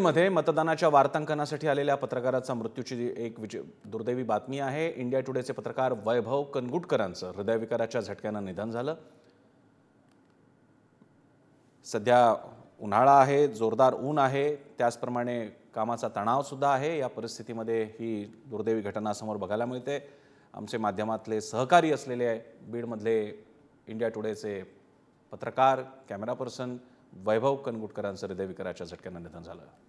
मध्ये मतदानाच्या वार्तांकनासाठी आलेल्या पत्रकाराचा मृत्यूची एक विज दुर्दैवी बातमी आहे इंडिया टुडेचे पत्रकार वैभव कनगुटकरांचं हृदयविकाराच्या झटक्यानं निधन झालं सध्या उन्हाळा आहे जोरदार ऊन आहे त्याचप्रमाणे कामाचा तणावसुद्धा आहे या परिस्थितीमध्ये ही दुर्दैवी घटना समोर बघायला मिळते आमचे माध्यमातले सहकारी असलेले बीडमधले इंडिया टुडेचे पत्रकार कॅमेरा पर्सन वैभव कनगुटकरांचं हृदयविकाराच्या झटक्यानं निधन झालं